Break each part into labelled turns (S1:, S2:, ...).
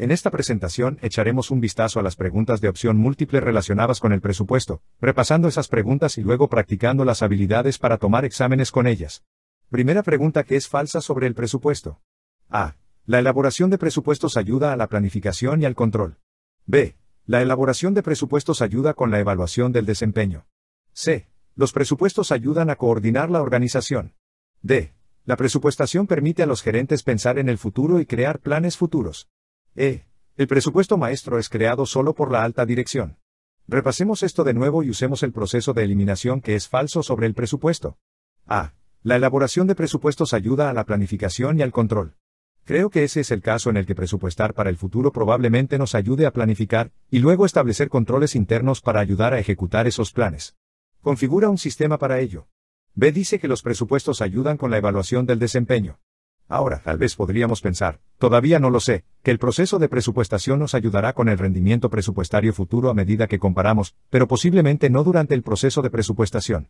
S1: En esta presentación echaremos un vistazo a las preguntas de opción múltiple relacionadas con el presupuesto, repasando esas preguntas y luego practicando las habilidades para tomar exámenes con ellas. Primera pregunta que es falsa sobre el presupuesto. A. La elaboración de presupuestos ayuda a la planificación y al control. B. La elaboración de presupuestos ayuda con la evaluación del desempeño. C. Los presupuestos ayudan a coordinar la organización. D. La presupuestación permite a los gerentes pensar en el futuro y crear planes futuros. E. El presupuesto maestro es creado solo por la alta dirección. Repasemos esto de nuevo y usemos el proceso de eliminación que es falso sobre el presupuesto. A. La elaboración de presupuestos ayuda a la planificación y al control. Creo que ese es el caso en el que presupuestar para el futuro probablemente nos ayude a planificar, y luego establecer controles internos para ayudar a ejecutar esos planes. Configura un sistema para ello. B dice que los presupuestos ayudan con la evaluación del desempeño. Ahora, tal vez podríamos pensar, todavía no lo sé, que el proceso de presupuestación nos ayudará con el rendimiento presupuestario futuro a medida que comparamos, pero posiblemente no durante el proceso de presupuestación.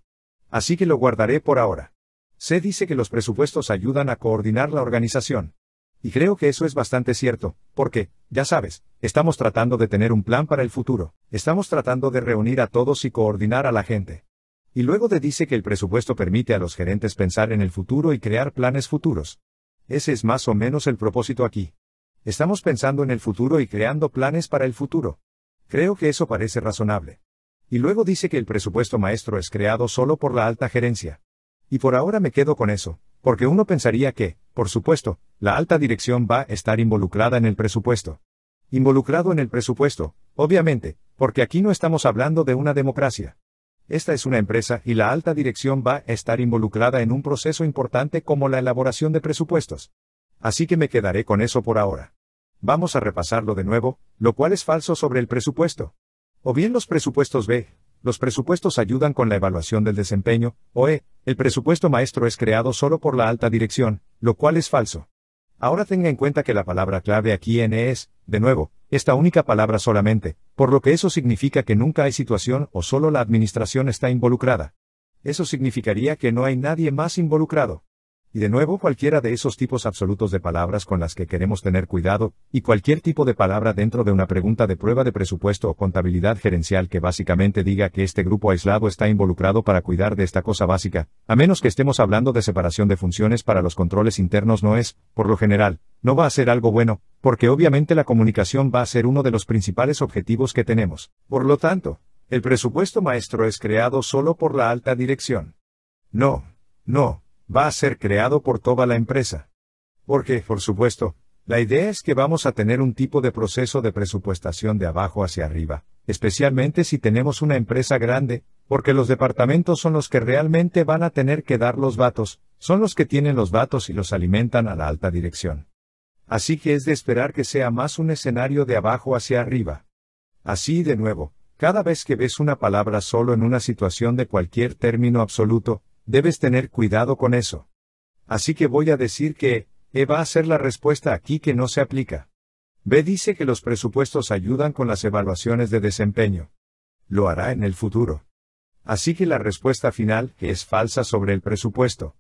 S1: Así que lo guardaré por ahora. Se dice que los presupuestos ayudan a coordinar la organización. Y creo que eso es bastante cierto, porque, ya sabes, estamos tratando de tener un plan para el futuro, estamos tratando de reunir a todos y coordinar a la gente. Y luego D dice que el presupuesto permite a los gerentes pensar en el futuro y crear planes futuros. Ese es más o menos el propósito aquí. Estamos pensando en el futuro y creando planes para el futuro. Creo que eso parece razonable. Y luego dice que el presupuesto maestro es creado solo por la alta gerencia. Y por ahora me quedo con eso, porque uno pensaría que, por supuesto, la alta dirección va a estar involucrada en el presupuesto. Involucrado en el presupuesto, obviamente, porque aquí no estamos hablando de una democracia. Esta es una empresa y la alta dirección va a estar involucrada en un proceso importante como la elaboración de presupuestos. Así que me quedaré con eso por ahora. Vamos a repasarlo de nuevo, lo cual es falso sobre el presupuesto. O bien los presupuestos B, los presupuestos ayudan con la evaluación del desempeño, o E, el presupuesto maestro es creado solo por la alta dirección, lo cual es falso. Ahora tenga en cuenta que la palabra clave aquí en E es, de nuevo, esta única palabra solamente, por lo que eso significa que nunca hay situación o solo la administración está involucrada. Eso significaría que no hay nadie más involucrado. Y de nuevo cualquiera de esos tipos absolutos de palabras con las que queremos tener cuidado, y cualquier tipo de palabra dentro de una pregunta de prueba de presupuesto o contabilidad gerencial que básicamente diga que este grupo aislado está involucrado para cuidar de esta cosa básica, a menos que estemos hablando de separación de funciones para los controles internos no es, por lo general, no va a ser algo bueno, porque obviamente la comunicación va a ser uno de los principales objetivos que tenemos. Por lo tanto, el presupuesto maestro es creado solo por la alta dirección. No, no, va a ser creado por toda la empresa. Porque, por supuesto, la idea es que vamos a tener un tipo de proceso de presupuestación de abajo hacia arriba, especialmente si tenemos una empresa grande, porque los departamentos son los que realmente van a tener que dar los vatos, son los que tienen los vatos y los alimentan a la alta dirección. Así que es de esperar que sea más un escenario de abajo hacia arriba. Así de nuevo, cada vez que ves una palabra solo en una situación de cualquier término absoluto, Debes tener cuidado con eso. Así que voy a decir que, E va a ser la respuesta aquí que no se aplica. B dice que los presupuestos ayudan con las evaluaciones de desempeño. Lo hará en el futuro. Así que la respuesta final que es falsa sobre el presupuesto.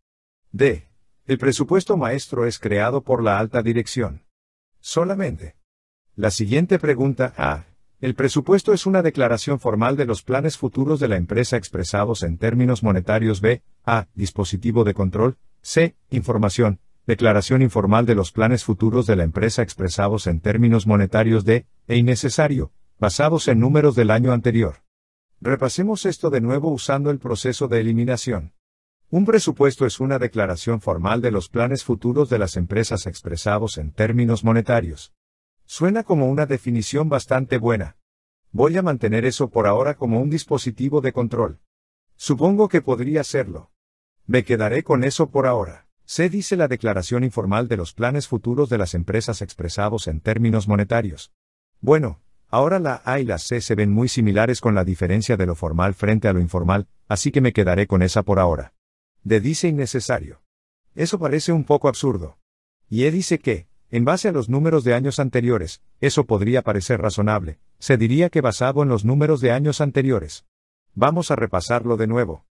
S1: D. El presupuesto maestro es creado por la alta dirección. Solamente. La siguiente pregunta A el presupuesto es una declaración formal de los planes futuros de la empresa expresados en términos monetarios B, A, dispositivo de control, C, información, declaración informal de los planes futuros de la empresa expresados en términos monetarios D, e innecesario, basados en números del año anterior. Repasemos esto de nuevo usando el proceso de eliminación. Un presupuesto es una declaración formal de los planes futuros de las empresas expresados en términos monetarios. Suena como una definición bastante buena. Voy a mantener eso por ahora como un dispositivo de control. Supongo que podría serlo. Me quedaré con eso por ahora. Se dice la declaración informal de los planes futuros de las empresas expresados en términos monetarios. Bueno, ahora la A y la C se ven muy similares con la diferencia de lo formal frente a lo informal, así que me quedaré con esa por ahora. De dice innecesario. Eso parece un poco absurdo. Y E dice que, en base a los números de años anteriores, eso podría parecer razonable, se diría que basado en los números de años anteriores. Vamos a repasarlo de nuevo.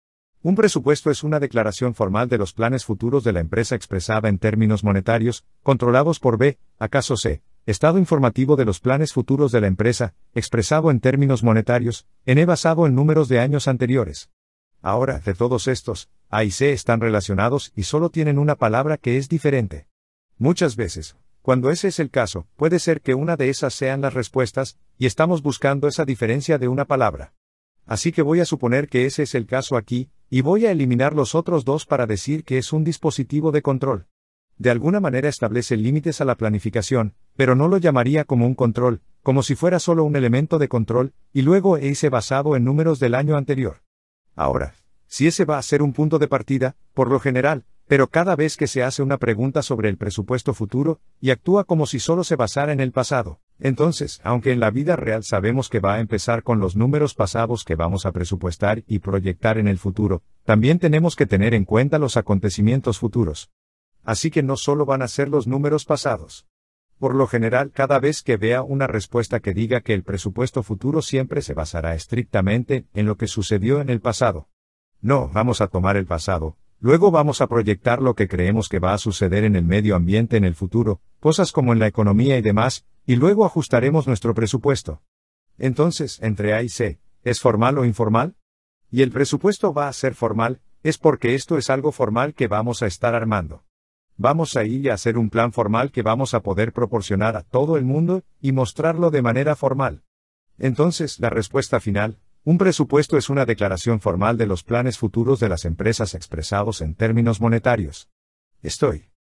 S1: Un presupuesto es una declaración formal de los planes futuros de la empresa expresada en términos monetarios, controlados por B, acaso C, estado informativo de los planes futuros de la empresa, expresado en términos monetarios, en E basado en números de años anteriores. Ahora, de todos estos, A y C están relacionados y solo tienen una palabra que es diferente. Muchas veces, cuando ese es el caso, puede ser que una de esas sean las respuestas, y estamos buscando esa diferencia de una palabra. Así que voy a suponer que ese es el caso aquí, y voy a eliminar los otros dos para decir que es un dispositivo de control. De alguna manera establece límites a la planificación, pero no lo llamaría como un control, como si fuera solo un elemento de control, y luego hice basado en números del año anterior. Ahora, si ese va a ser un punto de partida, por lo general, pero cada vez que se hace una pregunta sobre el presupuesto futuro, y actúa como si solo se basara en el pasado, entonces, aunque en la vida real sabemos que va a empezar con los números pasados que vamos a presupuestar y proyectar en el futuro, también tenemos que tener en cuenta los acontecimientos futuros. Así que no solo van a ser los números pasados. Por lo general, cada vez que vea una respuesta que diga que el presupuesto futuro siempre se basará estrictamente en lo que sucedió en el pasado. No, vamos a tomar el pasado, Luego vamos a proyectar lo que creemos que va a suceder en el medio ambiente en el futuro, cosas como en la economía y demás, y luego ajustaremos nuestro presupuesto. Entonces, entre A y C, ¿es formal o informal? Y el presupuesto va a ser formal, es porque esto es algo formal que vamos a estar armando. Vamos a ir a hacer un plan formal que vamos a poder proporcionar a todo el mundo, y mostrarlo de manera formal. Entonces, la respuesta final, un presupuesto es una declaración formal de los planes futuros de las empresas expresados en términos monetarios. Estoy